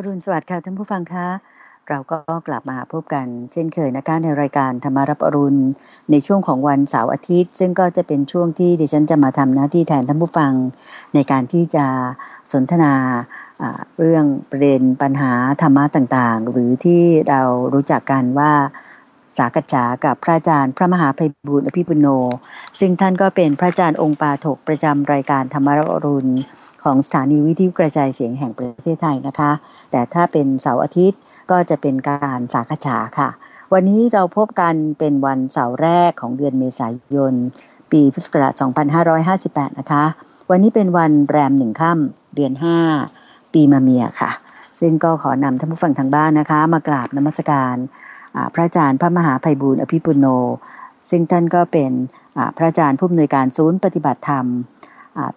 อรุณสวัสดิ์ค่ะท่านผู้ฟังคะ เราก็กลับมาพบกัน เช่นเคยนะคะในรายการธรรมารับอรุณ ในช่วงของวันเสาร์อาทิตย์ ซึ่งก็จะเป็นช่วงที่ดิฉันจะมาทำหน้าที่แทนท่านผู้ฟังในการที่จะสนทนาเรื่องประเด็นปัญหาธรรมะต่างๆ หรือที่เรารู้จักกันว่าสากัจฉากับพระอาจารย์ พระมหาภัยบุญอภิปุโนซึ่งท่านก็เป็นพระอาจารย์องค์ปาถกประจำรายการธรรมรรุณ ของสถานีวิทยุกระจายเสียงแห่ง ประเทศไทยนะคะ แต่ถ้าเป็นเสาร์อาทิตย์ก็จะเป็นการสากัจฉาค่ะ วันนี้เราพบกันเป็นวันเสาร์แรกของเดือนเมษายนปีพุทธศักราช2558นะคะวันนี้เป็นวันแรมหนึ่งค่ำเดือน 5 ปีมะเมียค่ะ ซึ่งก็ขอนำท่านผู้ฟังทางบ้านนะคะ มากราบนมัสการพระอาจารย์พระมหาภัยบูลอภิปุโน ซึ่งท่านก็เป็นพระอาจารย์ผู้อำนวยการศูนย์ปฏิบัติธรรม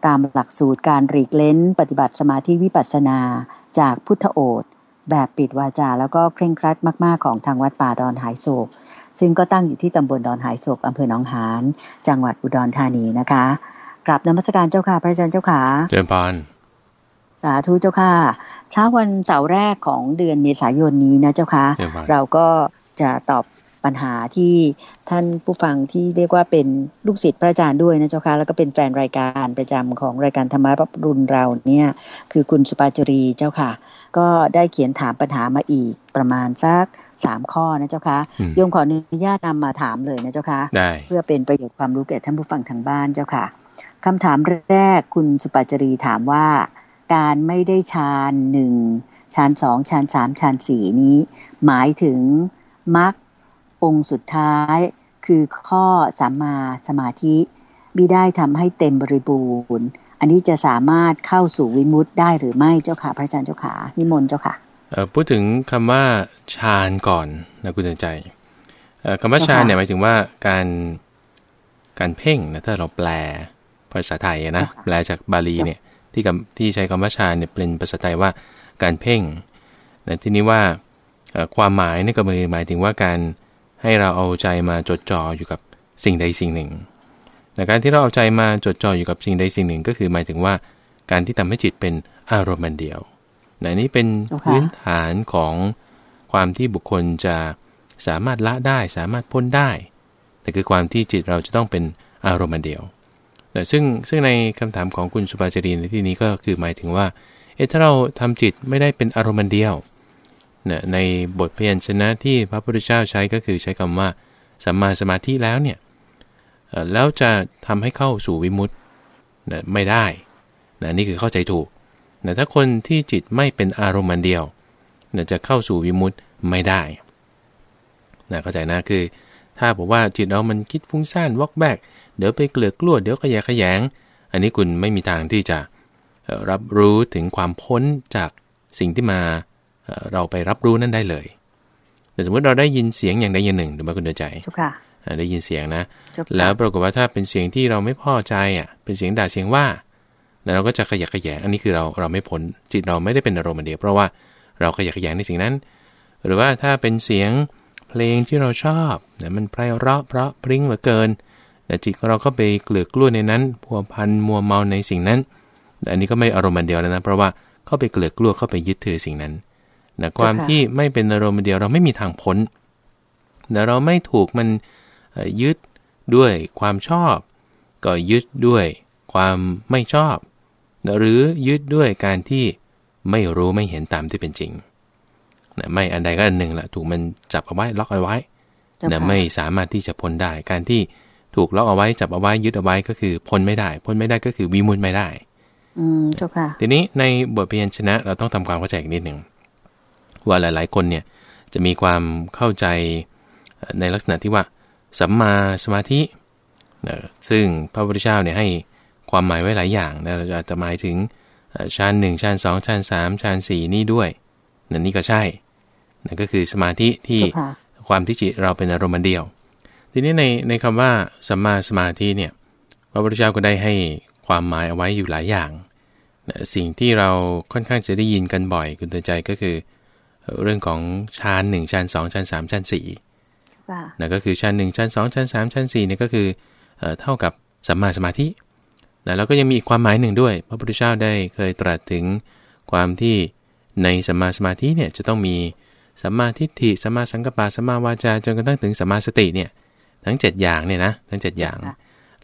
ตามหลักสูตรการหลีกเล้น ปฏิบัติสมาธิวิปัสสนาจากพุทธโอษแบบปิดวาจาแล้วก็เคร่งครัดมากๆของทางวัดป่าดอนหายโศก ซึ่งก็ตั้งอยู่ที่ตำบลดอนหายโศกอำเภอหนองหานจังหวัดอุดรธานีนะคะกลับนมัสการเจ้าค่ะพระอาจารย์เจ้าค่ะเจริญพนสาธุเจ้าค่ะเช้าวันเสาร์แรกของเดือนเมษายนนี้นะเจ้าค่ะเราก็จะตอบปัญหาที่ท่านผู้ฟังที่เรียกว่าเป็นลูกศิษย์พระอาจารย์ด้วยนะเจ้าค่ะแล้วก็เป็นแฟนรายการประจำของรายการธรรมะปรุนเราเนี่ย คือคุณสุปาจรีเจ้าค่ะ ก็ได้เขียนถามปัญหามาอีกประมาณสักสามข้อนะเจ้าคะโยมขออนุญาตนำมาถามเลยนะเจ้าคะเพื่อเป็นประโยชน์ความรู้แก่ท่านผู้ฟังทางบ้านเจ้าค่ะ คำถามแรกคุณสุปาจรีถามว่า การไม่ได้ชานหนึ่งชานสองชานสามชานสี่นี้ หมายถึงมรรคองค์สุดท้าย คือข้อสัมมาสมาธิมิได้ทำให้เต็มบริบูรณ์อันนี้จะสามารถเข้าสู่วิมุตต์ได้หรือไม่เจ้าค่ะพระอาจารย์เจ้าค่ะนิมนต์เจ้าค่ะพูดถึงคำว่าฌานก่อนนะคุณใจคำว่าฌานเนี่ยหมายถึงว่าการการเพ่งนะถ้าเราแปลภาษาไทยนะแปลจากบาลีเนี่ยที่ที่ใช้คำว่าฌานเนี่ยเป็นภาษาไทยว่าการเพ่งในที่นี้ว่าความหมายนี่ก็หมายถึงว่าการให้เราเอาใจมาจดจ่ออยู่กับสิ่งใดสิ่งหนึ่งแต่การที่เราเอาใจมาจดจ่ออยู่กับสิ่งใดสิ่งหนึ่ง ก็คือหมายถึงว่าการที่ทำให้จิตเป็นอารมณ์เดียวนนี้เป็นพื้นฐานของความที่บุคคลจะสามารถละได้สามารถพ้นได้ แต่คือความที่จิตเราจะต้องเป็นอารมณ์เดียว แต่ซึ่งซึ่งในคำถามของคุณสุภาจรีในที่นี้ก็คือหมายถึงว่าเออถ้าเราทำจิตไม่ได้เป็นอารมณ์เดียวนะในบทพยัญชนะที่พระพุทธเจ้าใช้ก็คือใช้คำว่าสัมมาสมาธิแล้ว เนี่ยแล้วจะทำให้เข้าสู่วิมุตต์นะไม่ได้นะนี่คือเข้าใจถูกนะถ้าคนที่จิตไม่เป็นอารมณ์เดียวนะจะเข้าสู่วิมุตต์ไม่ได้นะเข้าใจนะคือถ้าบอกว่าจิตเรามันคิดฟุ้งซ่านวอกแบกเดี๋ยวไปเกลือกลัวเดี๋ยวขยะขยง อันนี้คุณไม่มีทางที่จะรับรู้ถึงความพ้นจากสิ่งที่มาเราไปรับรู้นั่นได้เลย แต่สมมติเราได้ยินเสียงอย่างใดอย่างหนึ่งถูกไหมคุณเดือใจค่ะ ได้ยินเสียงนะ แล้วปรากฏว่าถ้าเป็นเสียงที่เราไม่พอใจอ่ะ เป็นเสียงด่าเสียงว่า แล้วเราก็จะขยักขยงอันนี้คือเราเราไม่พ้น จิตเราไม่ได้เป็นอารมณ์เดียว เพราะว่าเราขยักขยงในสิ่งนั้น หรือว่าถ้าเป็นเสียงเพลงที่เราชอบนยมันไพเราะเพราะพริ้งเหลือเกิน แต่จิตเราก็ไปเกลือกล้วในนั้น พัวพันมัวเมาในสิ่งนั้นอันนี้ก็ไม่อารมณ์เดียวแล้วนะ เพราะว่าเข้าไปเกลือกลัวเข้าไปยึดถือสิ่งนั้นนะความที่ไม่เป็นอารมณ์เดียว เราไม่มีทางพ้นนะเราไม่ถูกมันยึดด้วยความชอบ ก็ยึดด้วยความไม่ชอบนะหรือยึดด้วยการที่ไม่รู้ไม่เห็นตามที่เป็นจริงนะไม่อันใดก็อันหนึ่งละถูกมันจับเอาไว้ ล็อกเอาไว้นะไม่สามารถที่จะพ้นได้ การที่ถูกล็อกเอาไว้จับเอาไว้ยึดเอาไว้ก็คือพ้นไม่ได้ พ้นไม่ได้ก็คือวิมุตไม่ได้ อืมเจ้าค่ะทีนี้ในบทเพียนชนะ เราต้องทำความเข้าใจอีกนิดหนึ่งว่าหลายๆ คนเนี่ยจะมีความเข้าใจในลักษณะที่ว่าสัมมาสมาธิ ซึ่งพระพุทธเจ้าเนี่ยให้ความหมายไว้หลายอย่างนะเราอาจจะหมายถึงชั้นหนึ่งชั้นสองชั้นสามชั้นสี่นี่ด้วยนนี่ก็ใช่นั่นก็คือสมาธิที่ความที่จิตเราเป็นอารมณ์เดียว ทีนี้ในในคำว่าสัมมาสมาธิเนี่ยพระพุทธเจ้าก็ได้ให้ความหมายเอาไว้อยู่หลายอย่าง สิ่งที่เราค่อนข้างจะได้ยินกันบ่อยคุณตืใจก็คือเรื่องของชั้นหนึ่งชั้นสองชั้นสามชั้นสี่นะก็คือชั้นหนึ่งชั้นสองชั้นสามชั้นสี่เนี่ยก็คือเท่ากับสัมมาสมาธินะแล้วก็ยังมีความหมายหนึ่งด้วยพระพุทธเจ้าได้เคยตรัสถึงความที่ในสัมมาสมาธิเนี่ยจะต้องมีสัมมาทิฏฐิสัมมาสังกัปปะสัมมาวาจาจนกระทั่งถึงสัมมาสติเนี่ยทั้ง7 อย่างเนี่ยนะทั้ง7อย่าง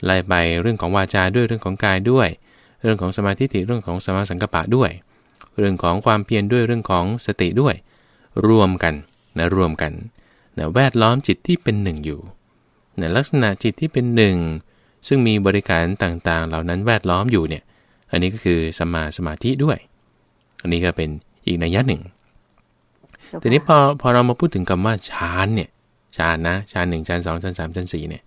ไล่ไปเรื่องของวาจาด้วยเรื่องของกายด้วย เรื่องของสมาธิทิเรื่องของสมาสังกปะด้วย เรื่องของความเพียรด้วยเรื่องของสติด้วยรวมกันนะรวมกันนะแวดล้อมจิตที่เป็นหนึ่งอยู่นะลักษณะจิตที่เป็นหนึ่ง ซึ่งมีบริการต่างๆ เหล่านั้นแวดล้อมอยู่เนี่ยอันนี้ก็คือสมาสมาธิด้วย อันนี้ก็เป็นอีกนัยยะหนึ่ง ทีนี้พอพอเรามาพูดถึงคำว่าฌานเนี่ยฌานนะฌานหนึ่งฌานสองฌานสามฌานสี่เนี่ย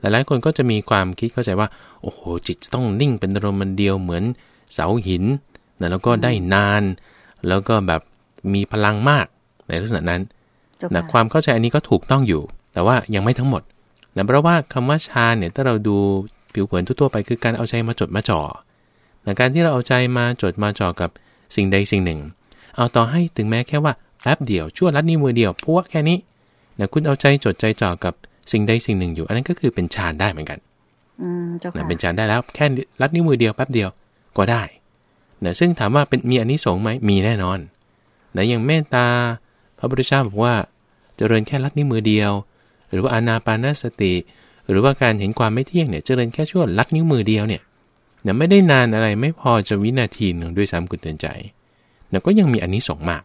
หลายๆ คนก็จะมีความคิดเข้าใจว่า โอ้โห จิตต้องนิ่งเป็นอารมณ์เดียวเหมือนเสาหิน แล้วก็ได้นาน แล้วก็แบบมีพลังมากในลักษณะนั้นนะความเข้าใจอันนี้ก็ถูกต้องอยู่ แต่ว่ายังไม่ทั้งหมดนะเพราะว่าคำว่าฌานเนี่ย ถ้าเราดูผิวเผินทั่วไป คือการเอาใจมาจดมาจ่อนะการที่เราเอาใจมาจดมาจ่อกับสิ่งใดสิ่งหนึ่ง เอาต่อให้ถึงแม้แค่ว่าแป๊บเดียว ชั่วลัดนิ้วมือเดียว พวกแค่นี้นะคุณเอาใจจดใจจ่อกับสิ่งใดสิ่งหนึ่งอยู่ อันนั้นก็คือเป็นฌานได้เหมือนกันนะเป็นฌานได้แล้วแค่ลัดนิ้วมือเดียวแป๊บเดียว ก็ได้นะซึ่งถามว่าเป็นมีอันนี้สงไหมมีแน่นอนนะอย่างเมตตาพระพุทธเจ้าบอกว่าจเจริญแค่ลัดนิ้วมือเดียวหรือว่าอนาปานาสติ หรือว่าการเห็นความไม่เที่ยงเนี่ยจเจริญแค่ช่วงลัดนิ้วมือเดียวเนี่ยนะไม่ได้นานอะไรไม่พอจะวินาทีหนึ่งด้วยซ้ำคุณเตือนใจนะก็ยังมีอันนี้สองมาก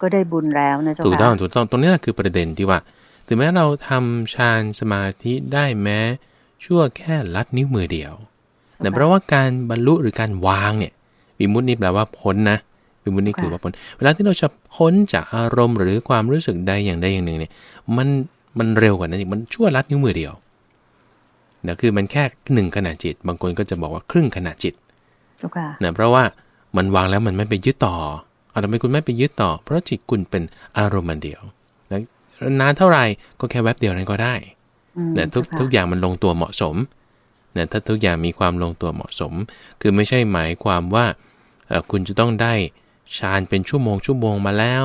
ก็ได้บุญแล้วนะจะถูกต้องถูกต้องตรงนี้แหละคือประเด็นที่ว่า ถึงแม้เราทำฌานสมาธิได้แม้ชั่วแค่ลัดนิ้วมือเดียวแต่เพราะว่าการบรรลุหรือการวางเนี่ยวิมุตตินี่แปลว่าพ้นนะวิมุตินี่คือว่าพลเวลาที่เราจะพ้นจากอารมณ์หรือความรู้สึกใดอย่างใดอย่างหนึ่งเนี่ย มัน มันเร็วกว่านั้นอีก มันชั่วลัดนิ้วมือเดียวนะคือมันแค่หนึ่งขณะจิต บางคนก็จะบอกว่าครึ่งขณะจิตเนะเพราะว่ามันวางแล้วมันไม่ไปยึดต่อเอาทำไมคุณไม่ไปยึดต่อ เพราะจิตคุณเป็นอารมณ์มันเดียวนะนานเท่าไหร่ ก็แค่แวบเดียวนั้นก็ได้นะทุกทุกอย่างมันลงตัวเหมาะสมนะถ้าทุกอย่างมีความลงตัวเหมาะสม คือไม่ใช่หมายความว่าคุณจะต้องได้ฌานเป็นชั่วโมงชั่วโมงมาแล้ว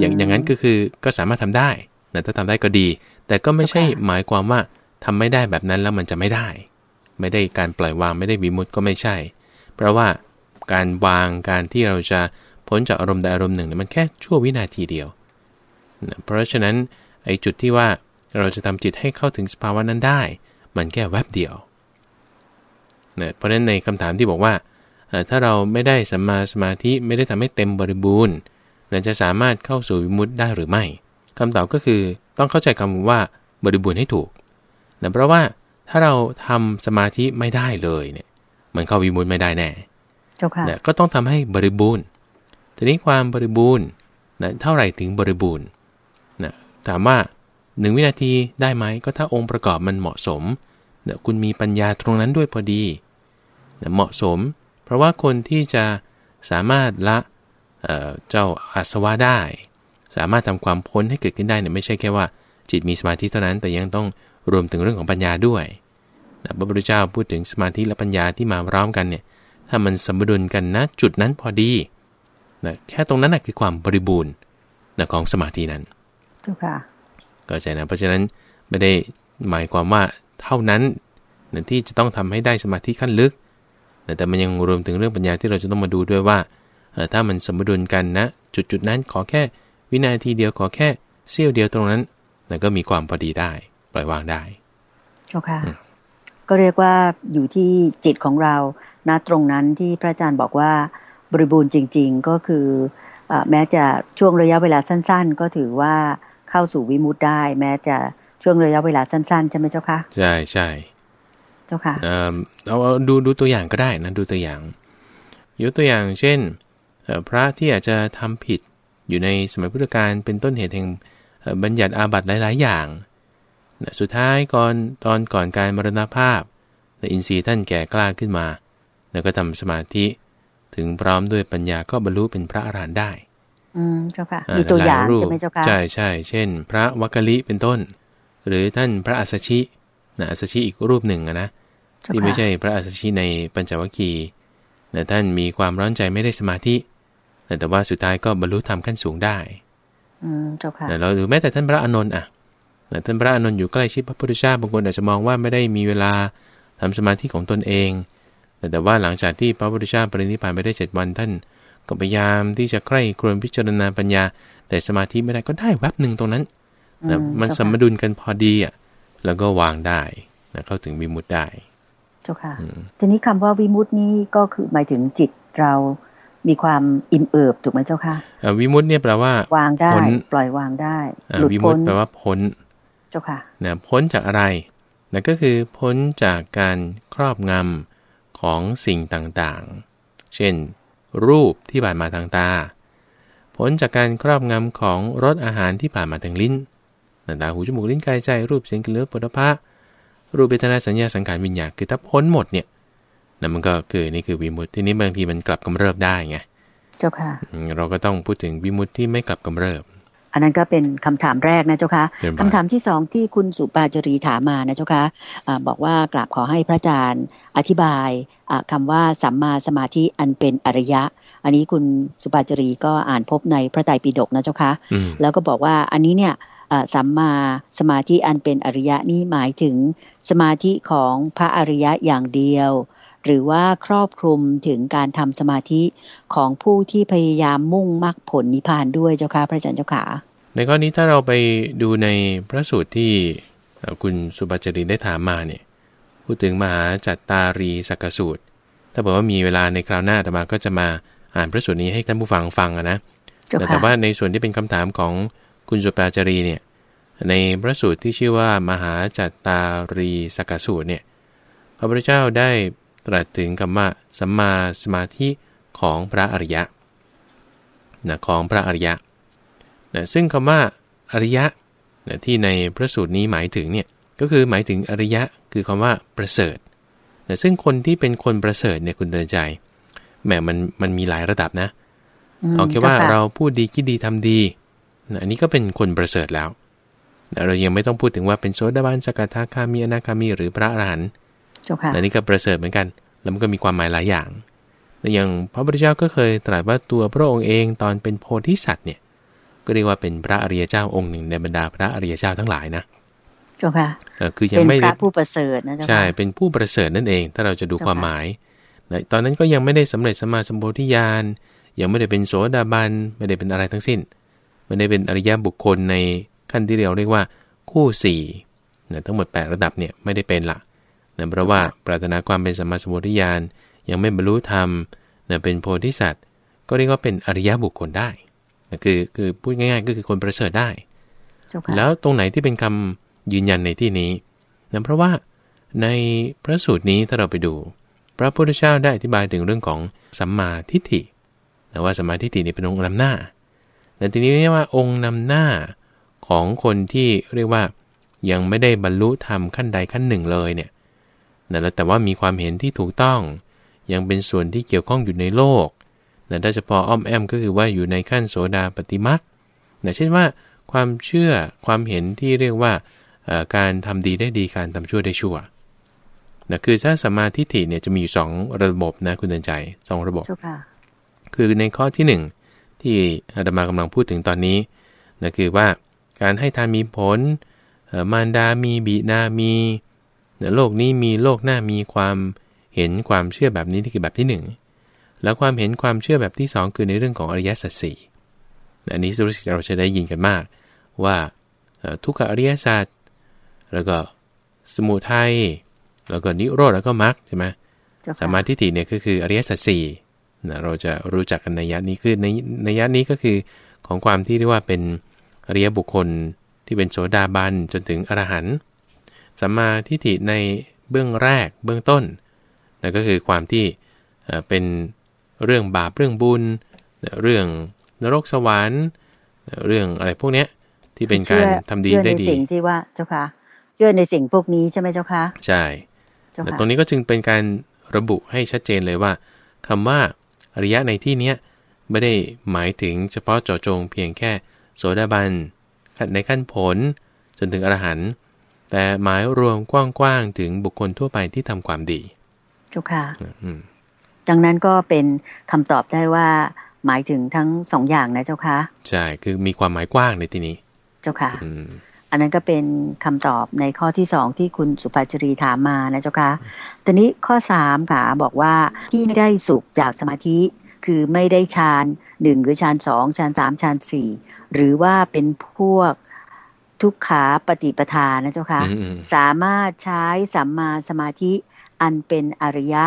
อย่างอย่างนั้นก็คือก็สามารถทำได้นะถ้าทำได้ก็ดี แต่ก็ไม่ใช่หมายความว่าทำไม่ได้แบบนั้นแล้วมันจะไม่ได้ ไม่ได้การปล่อยวางไม่ได้วิมุตก็ไม่ใช่ เพราะว่าการวางการที่เราจะพ้นจากอารมณ์ใดอารมณ์หนึ่งเนี่ยมันแค่ชั่ววินาทีเดียวนะเพราะฉะนั้นไอ้จุดที่ว่าเราจะทำจิตให้เข้าถึงสภาวะนั้นได้ มันแค่แวบเดียวนะเพราะฉะนั้นในคำถามที่บอกว่าถ้าเราไม่ได้สัมมาสมาธิไม่ได้ทำให้เต็มบริบูรณ์จะสามารถเข้าสู่วิมุตติได้หรือไม่ คำตอบก็คือต้องเข้าใจคำว่าบริบูรณ์ให้ถูกแต่เพราะว่าถ้าเราทำสมาธิไม่ได้เลยเนี่ยมันเข้าวิมุตติไม่ได้แน่นะก็ต้องทำให้บริบูรณ์ทีนี้ความบริบูรณ์นะเท่าไหร่ถึงบริบูรณ์นะถามว่า1วินาทีได้ไหมก็ถ้าองค์ประกอบมันเหมาะสมนะคุณมีปัญญาตรงนั้นด้วยพอดีนะเหมาะสมเพราะว่าคนที่จะสามารถละเเจ้าอาสวะได้ สามารถทำความพ้นให้เกิดขึ้นได้เนี่ยไม่ใช่แค่ว่า จิตมีสมาธิเท่านั้นแต่ยังต้องรวมถึงเรื่องของปัญญาด้วยพระพุทธเจ้าพูดถึงสมาธิและปัญญาที่มาพร้อมกันเนี่ยถ้ามันสมดุลกันนะจุดนั้นพอดีนะแค่ตรงนั้นนะคือความบริบูรณ์นะของสมาธินั้นถูกค่ะก็ใจนะเพราะฉะนั้นไม่ได้หมายความว่าเท่านั้นนะที่จะต้องทำให้ได้สมาธิขั้นลึกแต่มันยังรวมถึงเรื่องปัญญาที่เราจะต้องมาดูด้วยว่า ถ้ามันสมดุลกันนะ จุดจุดนั้นขอแค่ วินาทีเดียวขอแค่เสี้ยวเดียวตรงนั้นนะก็มีความพอดีได้ปล่อยวางได้โอเคก็เรียกว่าอยู่ที่จิตของเราณตรงนั้นที่พระอาจารย์บอกว่าบริบูรณ์จริง ๆ ก็คืออแม้จะช่วงระยะเวลาสั้นๆ ก็ถือว่าเข้าสู่วิมุตได้ แม้จะช่วงระยะเวลาสั้นๆใช่ไหมเจ้าคะใช่ใช่จ้าค่ะเอาเอาดูดูตัวอย่างก็ได้นะดูตัวอย่างยกตัวอย่างเช่น พระที่อาจจะทำผิดอยู่ในสมัยพุทธกาลเป็นต้นเหตุแห่งบัญญัติอาบัติหลาย ๆ อย่าง สุดท้ายก่อนตอนก่อนการมรณภาพอินทรีย์ท่านแก่กล้าขึ้นมา แล้วก็ทำสมาธิถึงพร้อมด้วยปัญญาก็บรรลุเป็นพระอรหันต์ได้ อืมเจ้าค่ะ มีตัวอย่างใช่ไหมเจ้าค่ะใช่ใช่เช่น พระวักกะลิเป็นต้น หรือท่านพระอัสชินะอัสชิอีกรูปหนึ่งนะที่ไม่ใช่พระอัสชิในปัญจวัคคีย์แต่ท่านมีความร้อนใจไม่ได้สมาธิแต่ว่าสุดท้ายก็บรรลุธรรมขั้นสูงได้ อืมเจ้าค่ะแล้วหรือแม้แต่ท่านพระอนนท์อ่ะท่านพระอนนท์อยู่ใกล้ชิดพระพุทธเจ้าบางคนอาจจะมองว่าไม่ได้มีเวลาทำสมาธิของตนเอง แต่ว่าหลังจากที่พระพุทธเจ้าปรินิพพานไปได้เจ็ดวันท่านก็พยายามที่จะใคร่ครวญพิจารณาปัญญา แต่สมาธิไม่ได้ก็ได้แวบหนึ่งตรงนั้นมันสมดุลกันพอดีอ่ะ แล้วก็วางได้้วเข้าถึงวิมุตได้เจ้าค่ะ ทีนี้คำว่าวิมุตินี้ก็คือหมายถึงจิตเรามีความอิ่มเอิบถูกไหมเจ้าค่ะ วิมุตเนี่ยแปลว่าวางได้ปล่อยวางได้หลุดพ้นแปลว่าพ้น เจ้าค่ะ นะพ้นจากอะไร นั่นก็คือพ้นจากการครอบงำของสิ่งต่างๆ เช่น รูปที่ผ่านมาทางตา พ้นจากการครอบงำของรสอาหารที่ผ่านมาทางลิ้นตาหูจมูกลิ้นกายใจรูปเสียงกลิ่นรสผลิภัณฑ์รูปเวทนาสัญญาสังขารวิญญาณคือถ้าพ้นหมด เนี่ยนั่นมันก็คือนี่คือวิมุตติทีนี้บางทีมันกลับกำเริบได้ไงเจ้าค่ะเราก็ต้องพูดถึงวิมุตติที่ไม่กลับกำเริบ อันนั้นก็เป็นคำถามแรกนะเจ้าค่ะคำถามที่สองที่คุณสุปาจรีถามมานะเจ้าค่ะบอกว่ากราบขอให้พระอาจารย์อธิบายคำว่าสัมมาสมาธิอันเป็นอริยะ อันนี้คุณสุปาจรีก็อ่านพบในพระไตรปิฎกนะเจ้าค่ะแล้วก็บอกว่าอันนี้เนี่ยสัมมาสมาธิอันเป็นอริยะ นี้หมายถึง สมาธิของพระอริยะอย่างเดียว หรือว่าครอบคลุมถึงการทำสมาธิของผู้ที่พยายามมุ่งมรรคผลนิพพานด้วยเจ้าค่ะพระอาจารย์เจ้าค่ะ ในข้อนี้ถ้าเราไปดูในพระสูตรที่ คุณสุบัจรินได้ถามมาเนี่ยพูดถึงมหาจัตตารีสักสูตรถ้าบอกว่ามีเวลาในคราวหน้าธรรมาก็จะมาอ่านพระสูตรนี้ให้ท่านผู้ฟังฟังนะแต่แต่ว่าในส่วนที่เป็นคำถามของคุณสุปาจารีเนี่ยใน พระสูตรที่ชื่อว่ามหาจัตตารีสกสูตรเนี่ยพระพุทธเจ้าได้ตรัสถึงคำว่าสัมมาสมาธิของพระอริยะนะของพระอริยะนะซึ่งคำว่าอริยะนะที่ในพระสูตรนี้หมายถึงเนี่ยก็คือหมายถึงอริยะคือคำว่าประเสริฐนะซึ่งคนที่เป็นคนประเสริฐเนี่ยคุณเดินใจแหมมันมันมีหลายระดับนะเอาแค่ว่าเราพูดดีคิดดีทำดีอันนี้ก็เป็นคนประเสริฐแล้ว เรายังไม่ต้องพูดถึงว่าเป็นโซดาบันสกทาคามีอนาคามีหรือพระอรหันต์อันนี้ก็ประเสริฐเหมือนกัน แล้วมันก็มีความหมายหลายอย่างอย่างพระพุทธเจ้าก็เคยตรัสว่าตัวพระองค์เองตอนเป็นโพธิสัตว์เนี่ย ก็เรียกว่าเป็นพระอริยเจ้าองค์หนึ่ง ในบรรดาพระอริยเจ้าทั้งหลายนะจค่ะคือยังไม่เป็นพระผู้ประเสริฐนะจะใช่ เป็นผู้ประเสริฐนั่นเองถ้าเราจะดูความหมาย ตอนนั้นก็ยังไม่ได้สำเร็จสมาสมโพธิญาณยังไม่ได้เป็นโสดาบัน ไม่ได้เป็นอะไรทั้งสิ้นไม่ได้เป็นอริยบุคคลในขั้นที่เรเรียกว่าคู่สี่นะทั้งหมด8ระดับเนี่ยไม่ได้เป็นละนะเพราะว่าปรารถนาความเป็นสัมมาสัมพุทธญาณ ยังไม่บรรลุธรรมนะเป็นโพธิสัตว์ ก็เรียกว่าเป็นอริยบุคคลได้นะคือคือพูดง่ายๆ ก็คือคนประเสริฐได้ แล้วตรงไหนที่เป็นคำยืนยันในที่นี้นะเพราะว่าในพระสูตรนี้ถ้าเราไปดู พระพุทธเจ้าได้อธิบายถึงเรื่องของสัมมาทิฏฐินะว่าสัมมาทิฏฐินี่เป็นองค์ลำหน้าแต่ทีนี้เรียกว่าองค์นำหน้าของคนที่เรียกว่ายังไม่ได้บรรลุธรรมขั้นใดขั้นหนึ่งเลยเนี่ยนะแแต่ว่ามีความเห็นที่ถูกต้อง ยังเป็นส่วนที่เกี่ยวข้องอยู่ในโลกนะถ้าเฉพาะอ้อมแอมก็คือว่าอยู่ในขั้นโสดาปฏิมักนะเช่นว่าความเชื่อความเห็นที่เรียกว่าการทำดีได้ดีการทำชั่วได้ชั่วนะคือถ้าสมาธิถิเนี่ยจะมีอยู่สองระบบนะคุณเดินใจสองระบบ คือในข้อที่หนึ่งที่อาตมากำลังพูดถึงตอนนี้นั่นคือว่าการให้ทานมีผล มารดามีบิดามีโลกนี้มีโลกหน้ามีความเห็นความเชื่อแบบนี้ที่คือแบบที่ 1 แล้วความเห็นความเชื่อแบบที่2คือในเรื่องของอริยสัจสี่อันนี้รศิษยกเราจะได้ยินกันมาก ว่าทุกขอริยสัจแล้วก็สมุทัยแล้วก็นิโรธแล้วก็มรรคใช่ไหมสมาธิฏฐิเนี่ยก็คืออริยสัจสี่นะเราจะรู้จักกันในยะนี้คือในในยะนี้ก็คือของความที่เรียกว่าเป็นเรียบุคคลที่เป็นโสดาบันจนถึงอรหันต์สัมมาทิฏฐิในเบื้องแรกเบื้องต้นนั่นก็คือความที่เป็นเรื่องบาป เรื่องบุญ เรื่องนรกสวรรค์ เรื่องอะไรพวกเนี้ยที่เป็นการทำดีได้ดีเชื่อในสิ่งที่ว่าเจ้าค่ะเชื่อในสิ่งพวกนี้ใช่ไหมเจ้าค่ะใช่แต่ตรงนี้ก็จึงเป็นการระบุให้ชัดเจนเลยว่าคำว่าอริยะในที่เนี้ย ไม่ได้หมายถึงเฉพาะเจาะจงเพียงแค่ โสดาบันในขั้นผลจนถึงอรหันต์แต่หมายรวมกว้าง ๆ ถึงบุคคลทั่วไปที่ทำความดี เจ้าค่ะดังนั้นก็เป็นคำตอบได้ว่าหมายถึงทั้งสองอย่างนะเจ้าค่ะใช่ คือมีความหมายกว้างในที่นี้ เจ้าค่ะอันนั้นก็เป็นคำตอบในข้อที่สองที่คุณสุภาชรีถามมานะเจ้าคะตอนนี้ข้อสามค่ะบอกว่า ที่ไม่ได้สุขจากสมาธิคือไม่ได้ฌานหนึ่งหรือฌานสองฌานสามฌานสี่หรือว่าเป็นพวกทุกขาปฏิปทานะเจ้าคะ สามารถใช้สัมมาสมาธิอันเป็นอริยะ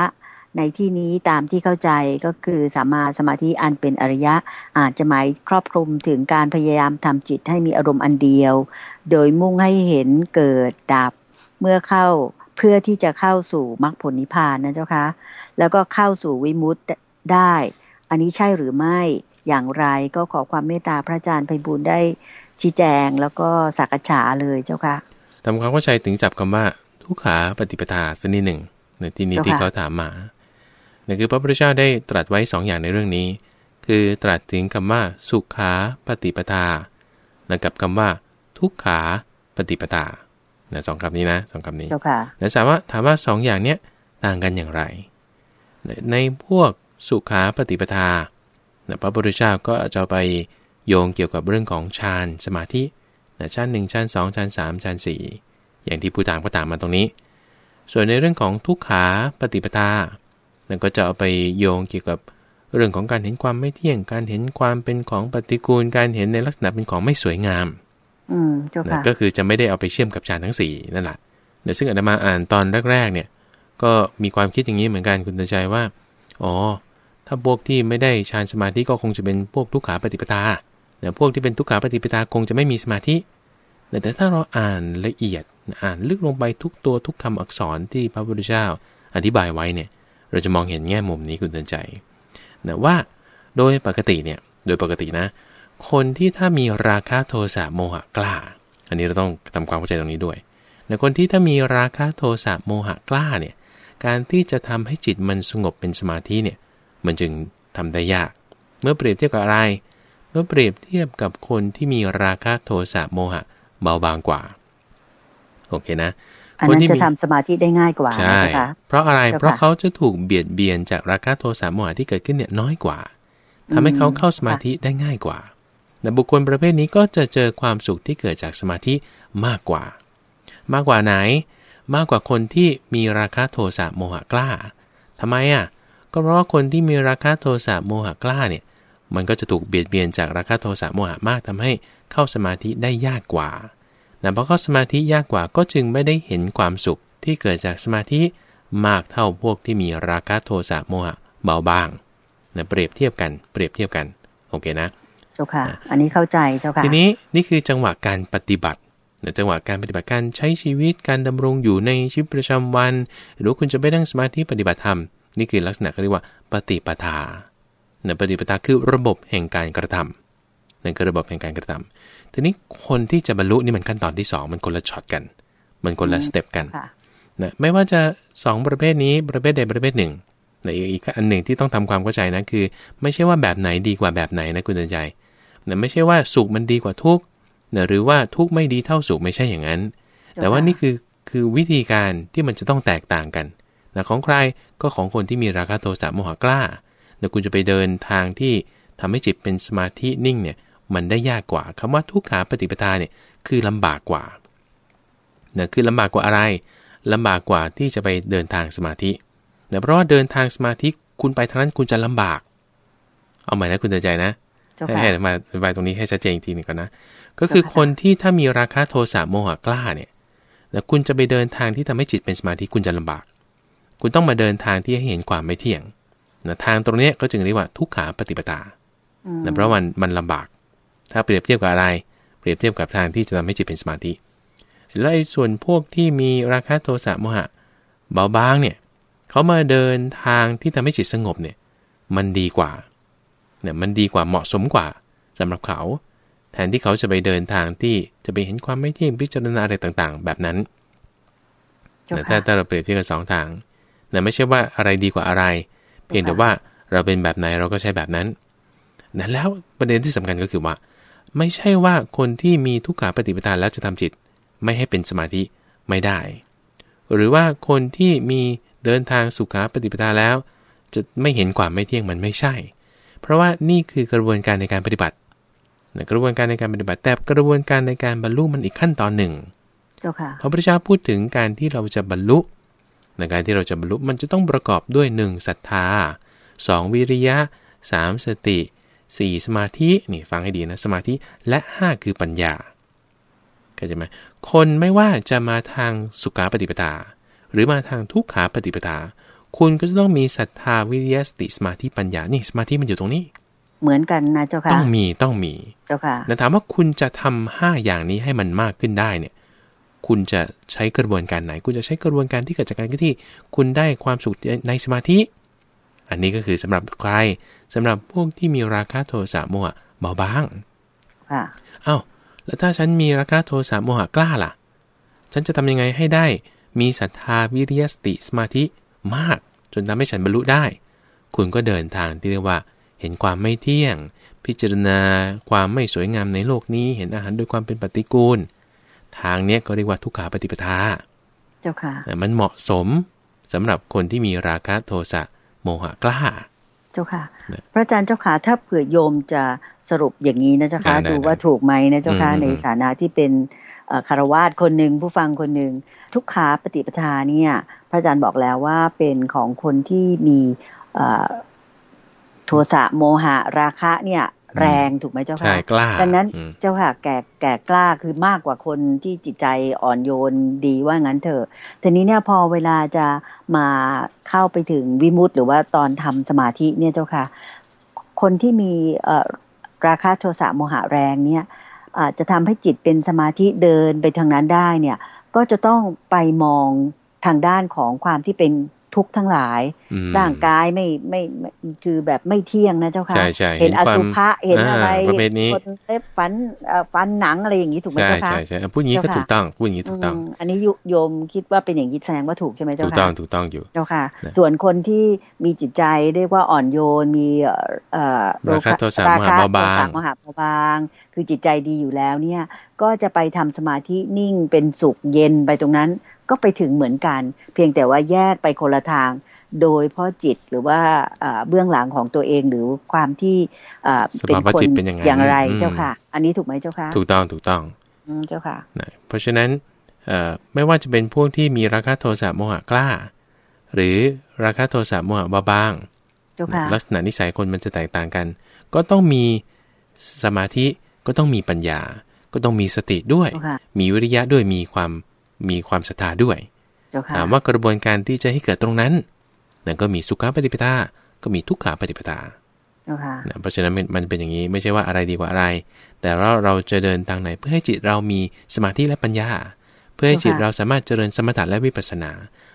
ในที่นี้ตามที่เข้าใจก็คือสัมมาสมาธิอันเป็นอริยะ อาจจะหมายครอบคลุมถึงการพยายามทำจิตให้มีอารมณ์อันเดียว โดยมุ่งให้เห็นเกิดดับเมื่อเข้าเพื่อที่จะเข้าสู่มรรคผลนิพพานนะเจ้าคะแล้วก็เข้าสู่วิมุตติได้ อันนี้ใช่หรือไม่อย่างไรก็ขอความเมตตาพระอาจารย์ไพบุญได้ชี้แจงแล้วก็สักฉาเลยเจ้าคะทำความเข้าใจถึงจับคำว่า ทุกขาปฏิปทาสันิดหนึ่งในที่นี้ที่เขาถามมานี่คือพระพุทธเจ้าได้ตรัสไว้2ออย่างในเรื่องนี้ คือตรัสถึงคำว่าสุขาปฏิปทาและกับคำว่า ทุกขาปฏิปทานสองคำนี้นะสองคำนี้นะถามว่าถามว่าสองอย่างเนี้ยต่างกันอย่างไร ในพวกสุขาปฏิปทานพระพุทธเจ้าก็จะไปโยงเกี่ยวกับเรื่องของฌานสมาธินะชั้นหนึ่งชั้นสองชั้นสามชั้นสี่อย่างที่ผู้ตามก็ตามมาตรงนี้ ส่วนในเรื่องของทุกขาปฏิปทานั่นก็จะเอาไปโยงเกี่ยวกับเรื่องของการเห็นความไม่เที่ยง การเห็นความเป็นของปฏิกูล การเห็นในลักษณะเป็นของไม่สวยงามอืมก็คือจะไม่ได้เอาไปเชื่อมกับฌานทั้งสี่นั่นแหละเดี๋ยซึ่งอาจมาอ่านตอนแรกๆเนี่ยก็มีความคิดอย่างนี้เหมือนกันคุณตาัยว่า อ๋อ ถ้าพวกที่ไม่ได้ฌานสมาธิก็คงจะเป็นพวกทุกขาปฏิปทา แต่พวกที่เป็นทุกขาปฏิปทาคงจะไม่มีสมาธิ แต่ถ้าเราอ่านละเอียด อ่านลึกลงไปทุกตัวทุกคำอักษรที่พระพุทธเจ้าอธิบายไว้เนี่ยเราจะมองเห็นแง่มุมนี้คุณเตือนใจนะว่าโดยปกติเนี่ย โดยปกตินะ คนที่ถ้ามีราคะโทสะโมหะกล้า อันนี้เราต้องทำความเข้าใจตรงนี้ด้วยนะคนที่ถ้ามีราคะโทสะโมหะกล้าเนี่ย การที่จะทำให้จิตมันสงบเป็นสมาธิเนี่ย มันจึงทำได้ยาก เมื่อเปรียบเทียบกับอะไร เมื่อเปรียบเทียบกับคนที่มีราคะโทสะโมหะเบาบางกว่า โอเคนะคนที่จะทำสมาธิได้ง่ายกว่าใช่คะเพราะอะไรเพราะเขาจะถูกเบียดเบียนจากราคะโทสะโมหะที่เกิดขึ้นเนี่ยน้อยกว่า ทำให้เขาเข้าสมาธิได้ง่ายกว่าแต่บุคคลประเภทนี้ก็จะเจอความสุขที่เกิดจากสมาธิมากกว่า มากกว่าไหน มากกว่าคนที่มีราคะโทสะโมหะกล้า ทำไมอ่ะก็เพราะว่าคนที่มีราคะโทสะโมหะกล้าเนี่ย มันก็จะถูกเบียดเบียนจากราคะโทสะโมหะมากทำให้เข้าสมาธิได้ยากกว่านะเพราะก็สมาธิยากกว่าก็จึงไม่ได้เห็นความสุขที่เกิดจากสมาธิมากเท่าพวกที่มีราคะโทสะโมหะเบาบางนะเปรียบเทียบกันเปรียบเทียบกันโอเคนะเจ้าค่ะ อันนี้เข้าใจเจ้าค่ะ ทีนี้นี่คือจังหวะการปฏิบัตินจังหวะการปฏิบัติการใช้ชีวิตการดำรงอยู่ในชีวิตประจำวันหรือคุณจะไปนั่งสมาธิปฏิบัติธรรม นี่คือลักษณะเรียกว่าปฏิปทานปฏิปทาคือระบบแห่งการกระทำน่นระบบแห่งการกระทำทีนี้คนที่จะบรรลุนี่มันขั้นตอนที่ 2 มันคนละช็อตกัน มันคนละสเต็ปกันนะไม่ว่าจะ 2 ประเภทนี้ประเภทใดประเภทหนึ่งนะอีกอันหนึ่งที่ต้องทำความเข้าใจนะคือ ไม่ใช่ว่าแบบไหนดีกว่าแบบไหนนะคุณเดินใจนะไม่ใช่ว่าสุขมันดีกว่าทุกขนะหรือว่าทุกข์ไม่ดีเท่าสุขไม่ใช่อย่างนั้น แต่ว่านี่คือคือวิธีการที่มันจะต้องแตกต่างกันนะของใครก็ของคนที่มีราคะโทสะโมหะกล้านะคุณจะไปเดินทางที่ทำให้จิตเป็นสมาธินิ่งเนี่ยมันได้ยากกว่า คำว่าทุกขาปฏิปทาเนี่ยคือลำบากกว่าเนี่ยคือลำบากกว่าอะไร ลำบากกว่าที่จะไปเดินทางสมาธิเนี่ยเพราะว่าเดินทางสมาธิคุณไปทางนั้นคุณจะลำบาก เอาใหม่นะคุณใจนะ ให้มาอธิบายตรงนี้ให้ชัดเจนอีกทีหนึ่งก่อนนะ ก็คือคนที่ถ้ามีราคาโทสะโมหะกล้าเนี่ย แล้วคุณจะไปเดินทางที่ทำให้จิตเป็นสมาธิคุณจะลำบาก คุณต้องมาเดินทางที่ให้เห็นความไม่เที่ยงนะทางตรงนี้ก็จึงเรียกว่า ทุกขาปฏิปทาเพราะมันมันลำบากถ้าเปรียบเทียบกับอะไร เปรียบเทียบกับทางที่จะทำให้จิตเป็นสมาธิ และส่วนพวกที่มีราคะโทสะโมหะ เบาบางเนี่ยเขามาเดินทางที่ทำให้จิตสงบเนี่ย มันดีกว่า เนี่ยมันดีกว่าเหมาะสมกว่า สำหรับเขา แทนที่เขาจะไปเดินทางที่จะไปเห็นความไม่เที่ยงพิจารณาอะไรต่างๆ แบบนั้น แต่ถ้าเราเปรียบเทียบกันสองทางแต่ไม่ใช่ว่าอะไรดีกว่าอะไร เพียงแต่ว่าเราเป็นแบบไหนเราก็ใช้แบบนั้น นั้น แล้วประเด็นที่สำคัญก็คือว่าไม่ใช่ว่าคนที่มีทุกขาปฏิปทานแล้วจะทำจิต ไม่ให้เป็นสมาธิไม่ได้ หรือว่าคนที่มีเดินทางสุขาปฏิปทาแล้ว จะไม่เห็นความไม่เที่ยงมันไม่ใช่ เพราะว่านี่คือกระบวนการในการปฏิบัติกระบวนการในการปฏิบัติแต่กระบวนการในการบรรลุมันอีกขั้นตอนหนึ่งเจ้าค่ะพระพุทธเจ้าพูดถึงการที่เราจะบรรลุ ในการที่เราจะบรรลุมันจะต้องประกอบด้วย 1. ศรัทธา 2. วิริยะ 3. สติ4สมาธินี่ฟังให้ดีนะ สมาธิและ 5 คือปัญญาเข้าใจไหมคนไม่ว่าจะมาทางสุขาปฏิปทาหรือมาทางทุกขาปฏิปทาคุณก็จะต้องมีศรัทธาวิริยสติสมาธิปัญญานี่สมาธิมันอยู่ตรงนี้ เหมือนกันนะเจ้าค่ะ ต้องมีต้องมีเจ้าค่ะแต่ถามว่าคุณจะทำห้าอย่างนี้ให้มันมากขึ้นได้เนี่ยคุณจะใช้กระบวนการไหนคุณจะใช้กระบวนการที่เกิดจากการที่ คุณได้ความสุขในสมาธิ อันนี้ก็คือสำหรับใครสำหรับพวกที่มีราคะโทสะโมหะเบาบางค่ะอ้าวแล้วถ้าฉันมีราคะโทสะโมหะกล้าล่ะ ฉันจะทำยังไงให้ได้มีศรัทธาวิริยสติสมาธิมากจนทำให้ฉันบรรลุได้ คุณก็เดินทางที่เรียกว่า เห็นความไม่เที่ยง พิจารณา ความไม่สวยงามในโลกนี้เห็นอาหารด้วยความเป็นปฏิกูล ทางเนี้ยก็เรียกว่าทุกขาปฏิปทาเจ้าค่ะมันเหมาะสม สำหรับคนที่มีราคะโทสะโมหะกล้าจ้าค่ะ พระอาจารย์เจ้าค่ะถ้าเผื่อโยมจะสรุปอย่างนี้นะเจ้าค่ะดูว่าถูกไหมนะเจ้าค่ะในสานะที่เป็นคารวาสคนหนึ่ง ผู้ฟังคนหนึ่ง ทุกขาปฏิปทาเนี่ย พระอาจารย์บอกแล้วว่าเป็นของคนที่มีโทสะโมหะราคะเนี่ยแรง ถูกไหมเจ้าค่ะใช่กล้า ดังนั้นเจ้าค่ะแก่แก่กล้า คือมากกว่าคนที่จิตใจอ่อนโยนดีว่างั้นเถอะทีนี้เนี่ยพอเวลาจะมาเข้าไปถึงวิมุตต์หรือว่าตอนทำสมาธิเนี่ยเจ้าค่ะ คนที่มีราคะโทสะโมหะแรงเนี่ย อาจจะทำให้จิตเป็นสมาธิเดินไปทางนั้นได้เนี่ย ก็จะต้องไปมองทางด้านของความที่เป็นทุกทั้งหลายร่างกายไม่ไม่คือแบบไม่เที่ยงนะเจ้าค่ะเห็นอสุภะเห็นอะไรคเนเล็บฟันฟันหนังอะไรอย่างนี้ถูกไหมเจ้าค่ะใช่ใช่พูดอย่างนี้ก็ถูกต้องพูดอย่างนี้ถูกต้อง อันนี้โยมคิดว่าเป็นอย่างนี้แสดงว่าถูกใช่ไหมเจ้าค่ะ ถูกต้องถูกต้องอยู่เจ้าค่ะ ส่วนคนที่มีจิตใจเรียกว่าอ่อนโยนมีเอ่อราคาโทสะมหาเบาบางมหเบาบาง คือจิตใจดีอยู่แล้วเนี่ยก็จะไปทำสมาธินิ่งเป็นสุขเย็นไปตรงนั้นก็ไปถึงเหมือนกัน เพียงแต่ว่าแยกไปคนละทาง โดยพ่อจิตหรือว่าเบื้องหลังของตัวเองหรือความที่เป็นคนเป็นอย่างไรเจ้าค่ะ อันนี้ถูกไหมเจ้าค่ะถูกต้องถูกต้องเจ้าค่ะเพราะฉะนั้น ไม่ว่าจะเป็นพวกที่มีราคาโทสะโมหะกล้า หรือราคาโทสะโมหะเบาบางลักษณะนิสัยคนมันจะแตกต่างกัน ก็ต้องมีสมาธิก็ต้องมีปัญญาก็ต้องมีสติด้วยมีวิริยะด้วยมีความมีความศรัทธาด้วยถามว่ากระบวนการที่จะให้เกิดตรงนั้น นั่นก็มีสุขาปฏิปทา ก็มีทุกขาปฏิปทา เพราะฉะนั้นมันเป็นอย่างนี้ไม่ใช่ว่าอะไรดีกว่าอะไร แต่เราเราจะเดินทางไหนเพื่อให้จิตเรามีสมาธิและปัญญา เพื่อให้จิตเราสามารถเจริญสมถะและวิปัสสนา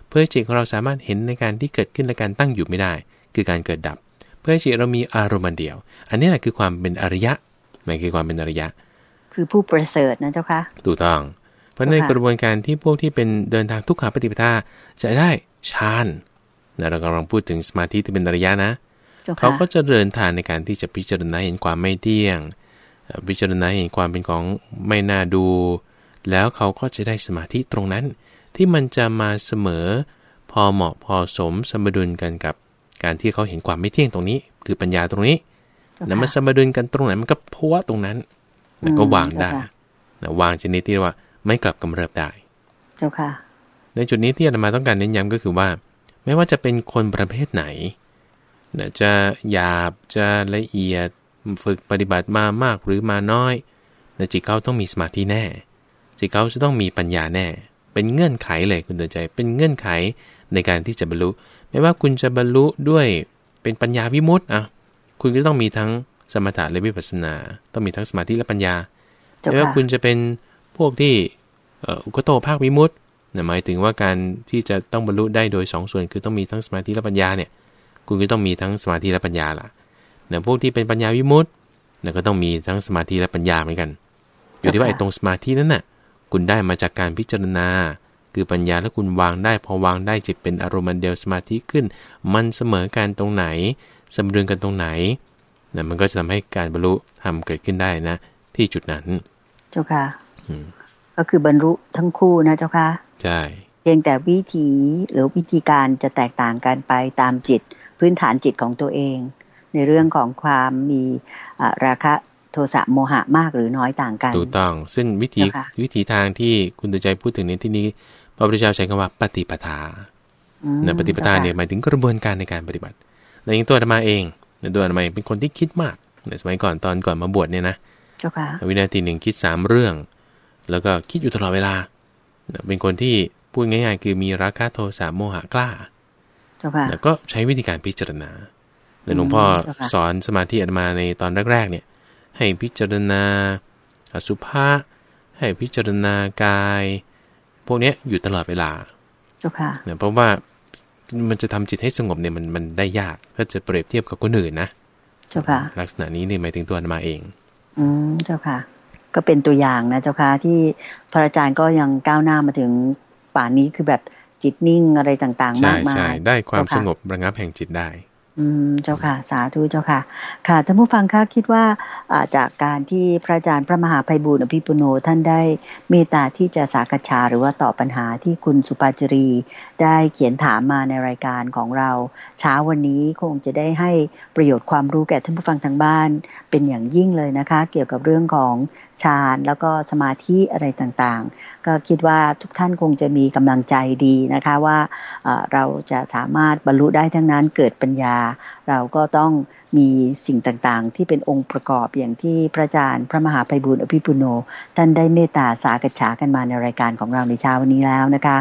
เพื่อจิตของเราสามารถเห็นในการที่เกิดขึ้นและการตั้งอยู่ไม่ได้ คือการเกิดดับ เพื่อจิตเรามีอารมณ์เดียว อันนี้แหละคือความเป็นอริยะมายคือความเป็นอริยะ คือผู้ประเสริฐนะเจ้าคะถูกต้องพราะในกระบวนการที่พวกที่เป็นเดินทางทุกขาปฏิปทาจะได้ฌานเรากำลังพูดถึงสมาธิที่เป็นระยะนะ เขาก็จะเดินทางในการที่จะพิจารณาเห็นความไม่เที่ยง พิจารณาเห็นความเป็นของไม่น่าดู แล้วเขาก็จะได้สมาธิตรงนั้น ที่มันจะมาเสมอพอเหมาะพอสมสมดุลกันกับการที่เขาเห็นความไม่เที่ยงตรงนี้คือปัญญาตรงนี้นวมันสมดุลกันตรงไหนมันก็พัวตรงนั้น แล้วก็วางได้วางชนิดที่ว่าไม่กลับกำเริบได้ เจ้าค่ะในจุดนี้ที่อาตมาต้องการเน้นย้ำก็คือว่า ไม่ว่าจะเป็นคนประเภทไหนจะหยาบจะละเอียดฝึกปฏิบัติมามากหรือมาน้อยแต่จิตเขาต้องมีสมาธิแน่ จิตเขาจะต้องมีปัญญาแน่ เป็นเงื่อนไขเลยคุณตัวใจ เป็นเงื่อนไขในการที่จะบรรลุ ไม่ว่าคุณจะบรรลุด้วยเป็นปัญญาวิมุตต์อ่ะ คุณก็ต้องมีทั้งสมถะและวิปัสสนา ต้องมีทั้งสมาธิและปัญญาไม่ว่าคุณจะเป็นวกที่อุกโตภาควิมุตต์หมายถึงว่าการที่จะต้องบรรลุได้โดย2สส่วนคือต้องมีทั้งสมาธิและปัญญาเนี่ย คุณก็ต้องมีทั้งสมาธิและปัญญาล่ะนยพวกที่เป็นปัญญาวิมุตต์ก็ต้องมีทั้งสมาธิและปัญญาเหมือนกันอยู่ที่ว่าไอ้ตรงสมาธินั้นน่ะคุณได้มาจากการพิจารณาคือปัญญาแล้วคุณวางได้พอวางได้จิตเป็นอารมณ์เดียวสมาธิขึ้น มันเสมอการตรงไหนสมดุลกันตรงไหนนยมันก็จะทำให้การบรรลุทาเกิดขึ้นได้นะ ที่จุดนั้น เจ้าค่ะก็คือบรรลุทั้งคู่นะเจ้าค่ะ ใช่เพียงแต่วิธีหรือวิธีการจะแตกต่างกันไปตามจิตพื้นฐานจิตของตัวเอง ในเรื่องของความมีราคะโทสะโมหะมากหรือน้อยต่างกัน ถูกต้อง ซึ่งวิธีวิธีทางที่คุณตใจพูดถึงในที่นี้พระพุทธเจ้าใช้คำว่าปฏิปทานะปฏิปทาเนี่ยหมายถึงกระบวนการในการปฏิบัติ ในอย่างตัวธรรมาเองในตัวธรรมาเป็นคนที่คิดมาก ในสมัยก่อนตอนก่อนมาบวชเนี่ยนะวินาทีหนึ่งคิดสามเรื่องแล้วก็คิดอยู่ตลอดเวลา เป็นคนที่พูดง่ายๆ คือมีราคะโทสะโมหะกล้าแล้วก็ใช้วิธีการพิจารณาหลวงพ่อสอนสมาธิอันมาในตอนแรกๆเนี่ย ให้พิจารณา อสุภะให้พิจารณากาย พวกนี้อยู่ตลอดเวลาเนี่ยเพราะว่ามันจะทำจิตให้สงบเนี่ยมันมันได้ยากถ้าจะเปรียบเทียบกับคนอื่นนะเจ้าค่ะ ลักษณะนี้นี่หมายถึงตัวอันมาเอง อืมเจ้าค่ะก็เป็นตัวอย่างนะเจ้าค่ะที่พระอาจารย์ก็ยังก้าวหน้ามาถึงป่านนี้คือแบบจิตนิ่งอะไรต่าง ๆ มากมายได้ความสงบระงับแห่งจิตได้อืมเจ้าค่ะ สาธุเจ้าค่ะ ค่ะ ท่านผู้ฟังคะ คิดว่า จากการที่พระอาจารย์พระมหาภัยบุญอภิปุโนท่านได้เมตตาที่จะสากชาหรือว่าตอบปัญหาที่คุณสุปาจรี ได้เขียนถามมาในรายการของเราเช้าวันนี้คงจะได้ให้ประโยชน์ความรู้แก่ท่านผู้ฟังทางบ้านเป็นอย่างยิ่งเลยนะคะเกี่ยวกับเรื่องของฌานแล้วก็สมาธิอะไรต่างก็คิดว่าทุกท่านคงจะมีกำลังใจดีนะคะว่าเราจะสามารถบรรลุได้ทั้งนั้นเกิดปัญญา เราก็ต้องมีสิ่งต่างๆที่เป็นองค์ประกอบอย่างที่พระอาจารย์พระมหาไพบุญอภิปุโน ท่านได้เมตตาสากฉากันมาในรายการของเราในเช้าวันนี้แล้วนะคะ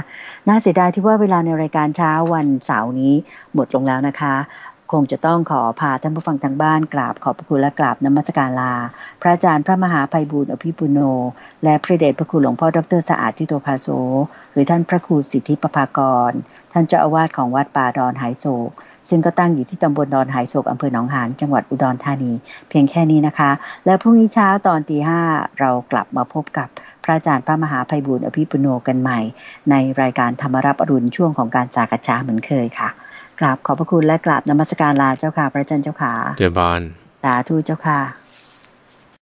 น่าเสียดายที่ว่าเวลาในรายการเช้าวันเสาร์นี้ หมดลงแล้วนะคะคงจะต้องขอ พาท่านผู้ฟังทางบ้านกราบขอบพระคุณและกราบนมัสการลา พระอาจารย์พระมหาภัยบูร์อภิปุโน และพระเดชพระคุณหลวงพ่อดรสะอาดทิโตภาโซหรือท่านพระครูสิทธิประภากร ท่านเจ้าอาวาสของวัดป่าดอนหายโศก ซึ่งก็ตั้งอยู่ที่ตำบลดอนหายโศกอำเภอหนองหานจังหวัดอุดรธานี เพียงแค่นี้นะคะ และพรุ่งนี้เช้าตอนตีห้าเรากลับมาพบกับพระอาจารย์พระมหาภัยบูร์อภิปุโนกันใหม่ ในรายการธรรมรับอรุณช่วงของการสากชาเหมือนเคยค่ะกราบขอบพระคุณและกราบนมัสการลาเจ้าค่ะพระอาจารย์เจ้าค่ะเจ้าบานสาธุเจ้าค่ะ